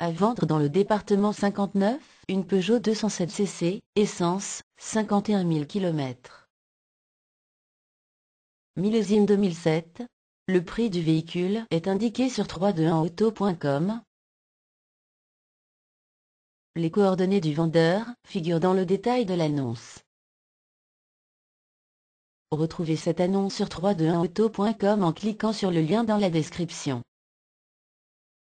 À vendre dans le département 59, une Peugeot 207 cc, essence, 51 000 km. Millésime 2007. Le prix du véhicule est indiqué sur 321auto.com. Les coordonnées du vendeur figurent dans le détail de l'annonce. Retrouvez cette annonce sur 321auto.com en cliquant sur le lien dans la description.